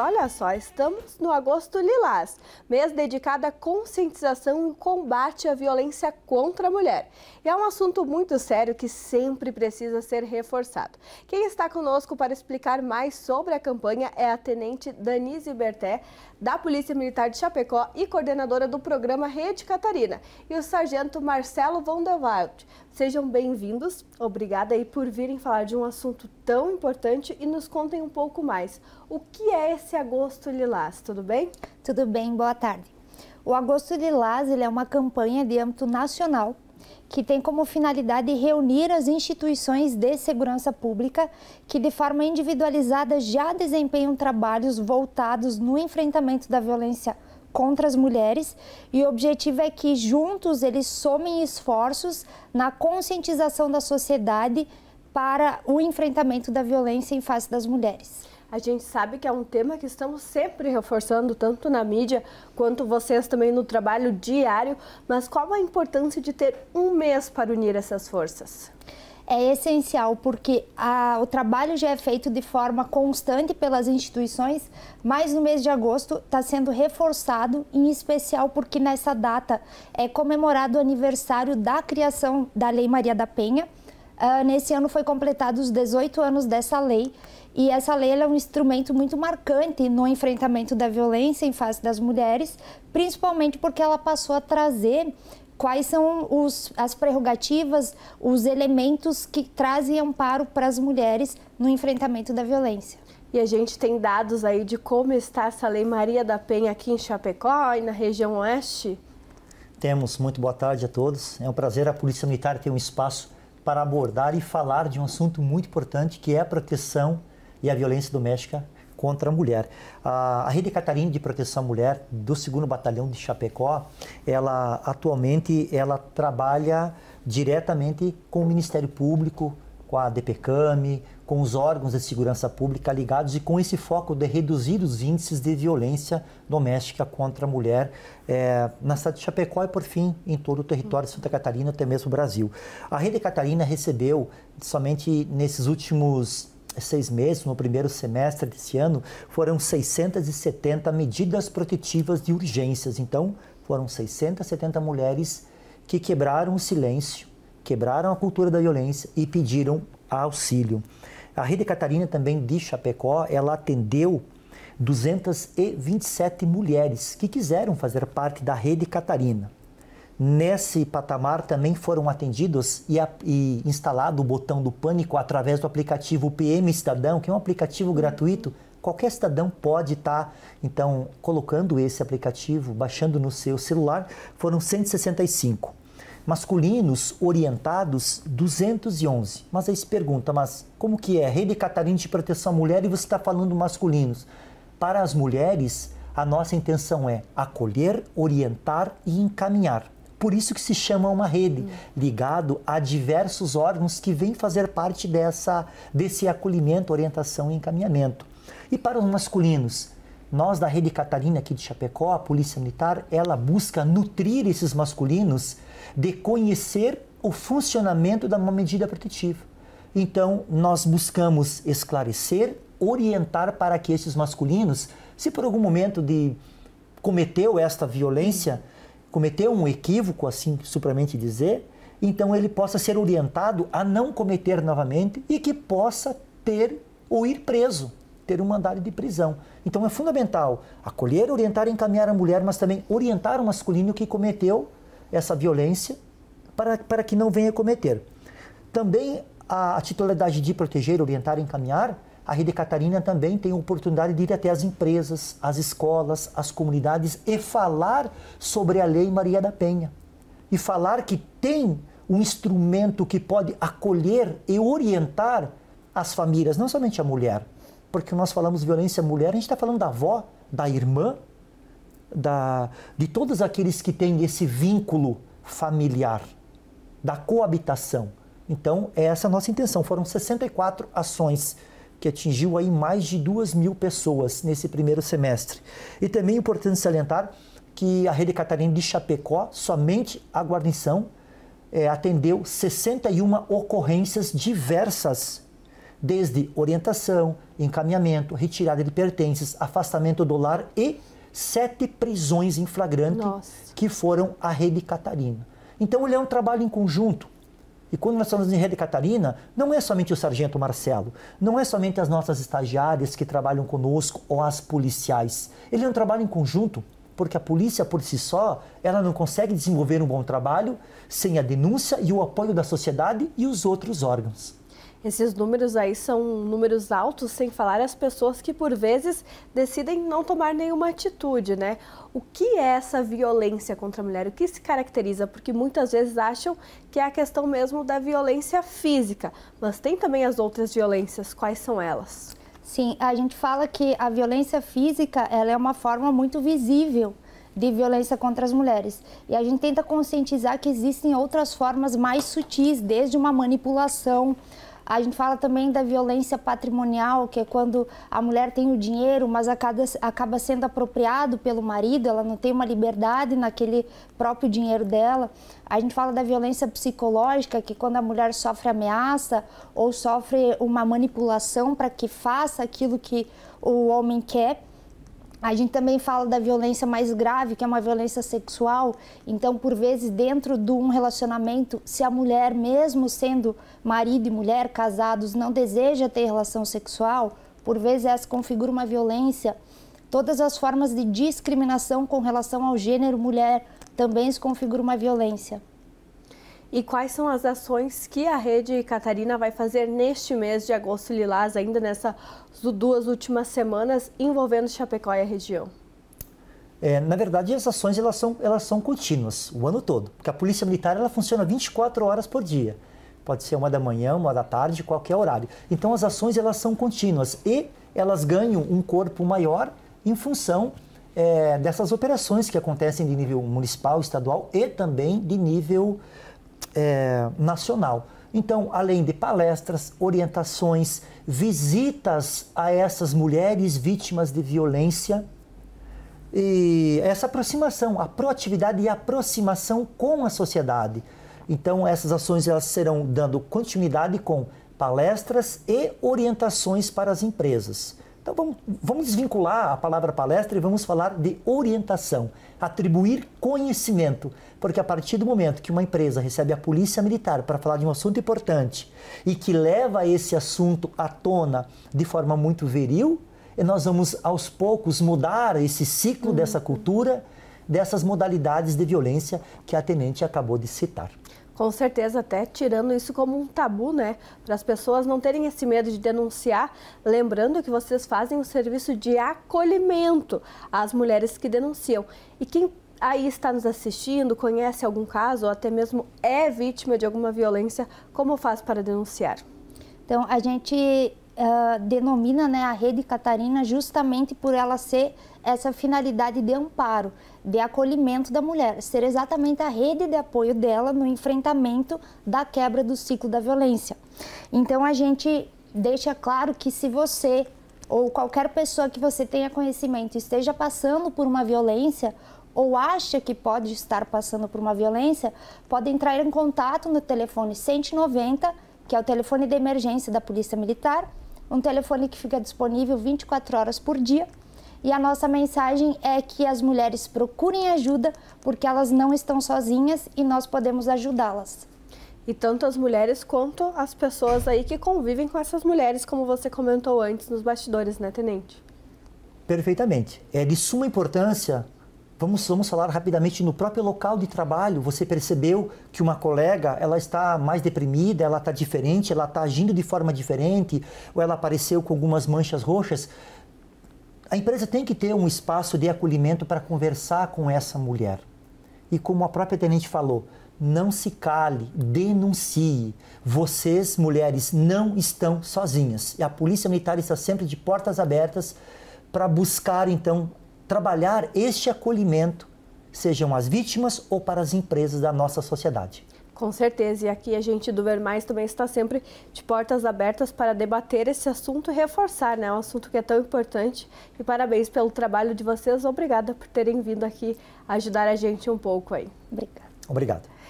olha só, estamos no agosto lilás, mês dedicado à conscientização e combate à violência contra a mulher. E é um assunto muito sério que sempre precisa ser reforçado. Quem está conosco para explicar mais sobre a campanha é a tenente Danise Berté, da Polícia Militar de Chapecó e coordenadora do programa Rede Catarina, e o sargento Marcelo Vondelwald, Sejam bem-vindos, obrigada aí por virem falar de um assunto tão importante e nos contem um pouco mais. O que é esse agosto lilás, tudo bem? Tudo bem, boa tarde. O Agosto Lilás é uma campanha de âmbito nacional que tem como finalidade reunir as instituições de segurança pública que, de forma individualizada, já desempenham trabalhos voltados no enfrentamento da violência contra as mulheres e o objetivo é que juntos eles somem esforços na conscientização da sociedade para o enfrentamento da violência em face das mulheres. A gente sabe que é um tema que estamos sempre reforçando, tanto na mídia quanto vocês também no trabalho diário, mas qual a importância de ter um mês para unir essas forças? é essencial porque a, o trabalho já é feito de forma constante pelas instituições, mas no mês de agosto está sendo reforçado, em especial porque nessa data é comemorado o aniversário da criação da Lei Maria da Penha. Uh, nesse ano foi completado os 18 anos dessa lei e essa lei é um instrumento muito marcante no enfrentamento da violência em face das mulheres, principalmente porque ela passou a trazer quais são os, as prerrogativas, os elementos que trazem amparo para as mulheres no enfrentamento da violência. E a gente tem dados aí de como está essa Lei Maria da Penha aqui em Chapecó e na região oeste? Temos. Muito boa tarde a todos. É um prazer a Polícia Militar ter um espaço para abordar e falar de um assunto muito importante que é a proteção e a violência doméstica contra a mulher. A, Rede Catarina de Proteção à Mulher do 2 Batalhão de Chapecó, ela atualmente ela trabalha diretamente com o Ministério Público, com a DPCAM, com os órgãos de segurança pública ligados e com esse foco de reduzir os índices de violência doméstica contra a mulher é, na cidade de Chapecó e, por fim, em todo o território de Santa Catarina, até mesmo o Brasil. A Rede Catarina recebeu, somente nesses últimos seis meses, no primeiro semestre desse ano, foram 670 medidas protetivas de urgências. Então, foram 670 mulheres que quebraram o silêncio, quebraram a cultura da violência e pediram auxílio. A Rede Catarina também de Chapecó, ela atendeu 227 mulheres que quiseram fazer parte da Rede Catarina nesse patamar também foram atendidos e, a, e, instalado o botão do pânico através do aplicativo PM Cidadão, que é um aplicativo gratuito. Qualquer cidadão pode estar, tá, então, colocando esse aplicativo, baixando no seu celular. Foram 165. Masculinos orientados, 211. Mas aí se pergunta, mas como que é? Rede Catarina de Proteção à Mulher e você está falando masculinos. Para as mulheres, a nossa intenção é acolher, orientar e encaminhar por isso que se chama uma rede, ligado a diversos órgãos que vêm fazer parte dessa, desse acolhimento, orientação e encaminhamento. E para os masculinos, nós da Rede Catarina aqui de Chapecó, a Polícia Militar, ela busca nutrir esses masculinos de conhecer o funcionamento de uma medida protetiva. Então, nós buscamos esclarecer, orientar para que esses masculinos, se por algum momento de cometeu esta violência, cometeu um equívoco, assim supramente dizer, então ele possa ser orientado a não cometer novamente e que possa ter ou ir preso, ter um mandado de prisão. Então é fundamental acolher, orientar e encaminhar a mulher, mas também orientar o masculino que cometeu essa violência para, para que não venha cometer. Também a, a titularidade de proteger, orientar e encaminhar a Rede Catarina também tem a oportunidade de ir até as empresas, as escolas, as comunidades e falar sobre a Lei Maria da Penha. E falar que tem um instrumento que pode acolher e orientar as famílias, não somente a mulher. Porque nós falamos violência mulher, a gente está falando da avó, da irmã, da, de todos aqueles que têm esse vínculo familiar, da coabitação. Então, essa é a nossa intenção. Foram 64 ações que atingiu aí mais de 2 mil pessoas nesse primeiro semestre. E também é importante salientar que a rede catarinense de Chapecó, somente a guarnição, é, atendeu 61 ocorrências diversas, desde orientação, encaminhamento, retirada de pertences, afastamento do lar e sete prisões em flagrante Nossa. que foram a rede catarina. Então ele é um trabalho em conjunto. E quando nós estamos em Rede Catarina, não é somente o Sargento Marcelo, não é somente as nossas estagiárias que trabalham conosco ou as policiais. Ele é um trabalho em conjunto, porque a polícia por si só, ela não consegue desenvolver um bom trabalho sem a denúncia e o apoio da sociedade e os outros órgãos. Esses números aí são números altos, sem falar as pessoas que por vezes decidem não tomar nenhuma atitude, né? O que é essa violência contra a mulher? O que se caracteriza? Porque muitas vezes acham que é a questão mesmo da violência física, mas tem também as outras violências. Quais são elas? Sim, a gente fala que a violência física ela é uma forma muito visível de violência contra as mulheres. E a gente tenta conscientizar que existem outras formas mais sutis, desde uma manipulação a gente fala também da violência patrimonial, que é quando a mulher tem o dinheiro, mas acaba sendo apropriado pelo marido, ela não tem uma liberdade naquele próprio dinheiro dela. A gente fala da violência psicológica, que quando a mulher sofre ameaça ou sofre uma manipulação para que faça aquilo que o homem quer. A gente também fala da violência mais grave, que é uma violência sexual. Então, por vezes, dentro de um relacionamento, se a mulher, mesmo sendo marido e mulher casados, não deseja ter relação sexual, por vezes essa configura uma violência. Todas as formas de discriminação com relação ao gênero mulher também se configura uma violência. E quais são as ações que a Rede Catarina vai fazer neste mês de agosto lilás, ainda nessas duas últimas semanas, envolvendo Chapecó e a região? É, na verdade, as ações elas são, elas são contínuas, o ano todo, porque a Polícia Militar ela funciona 24 horas por dia. Pode ser uma da manhã, uma da tarde, qualquer horário. Então, as ações elas são contínuas e elas ganham um corpo maior em função é, dessas operações que acontecem de nível municipal, estadual e também de nível é, nacional. Então, além de palestras, orientações, visitas a essas mulheres vítimas de violência, e essa aproximação, a proatividade e a aproximação com a sociedade. Então, essas ações elas serão dando continuidade com palestras e orientações para as empresas. Então vamos, vamos desvincular a palavra palestra e vamos falar de orientação, atribuir conhecimento, porque a partir do momento que uma empresa recebe a polícia militar para falar de um assunto importante e que leva esse assunto à tona de forma muito viril, nós vamos aos poucos mudar esse ciclo uhum. dessa cultura, dessas modalidades de violência que a tenente acabou de citar. Com certeza, até tirando isso como um tabu, né? Para as pessoas não terem esse medo de denunciar. Lembrando que vocês fazem um serviço de acolhimento às mulheres que denunciam. E quem aí está nos assistindo, conhece algum caso ou até mesmo é vítima de alguma violência, como faz para denunciar? Então, a gente uh, denomina né, a Rede Catarina justamente por ela ser essa finalidade de amparo, de acolhimento da mulher, ser exatamente a rede de apoio dela no enfrentamento da quebra do ciclo da violência. Então a gente deixa claro que se você ou qualquer pessoa que você tenha conhecimento esteja passando por uma violência ou acha que pode estar passando por uma violência, pode entrar em contato no telefone 190, que é o telefone de emergência da Polícia Militar, um telefone que fica disponível 24 horas por dia. E a nossa mensagem é que as mulheres procurem ajuda porque elas não estão sozinhas e nós podemos ajudá-las. E tanto as mulheres quanto as pessoas aí que convivem com essas mulheres, como você comentou antes nos bastidores, né, Tenente? Perfeitamente. É de suma importância Vamos, vamos falar rapidamente no próprio local de trabalho. Você percebeu que uma colega ela está mais deprimida, ela está diferente, ela está agindo de forma diferente, ou ela apareceu com algumas manchas roxas. A empresa tem que ter um espaço de acolhimento para conversar com essa mulher. E como a própria tenente falou, não se cale, denuncie. Vocês, mulheres, não estão sozinhas. E a Polícia Militar está sempre de portas abertas para buscar, então, trabalhar este acolhimento, sejam as vítimas ou para as empresas da nossa sociedade. Com certeza, e aqui a gente do Vermais também está sempre de portas abertas para debater esse assunto e reforçar, né? Um assunto que é tão importante. E parabéns pelo trabalho de vocês. Obrigada por terem vindo aqui ajudar a gente um pouco aí. Obrigada. Obrigado.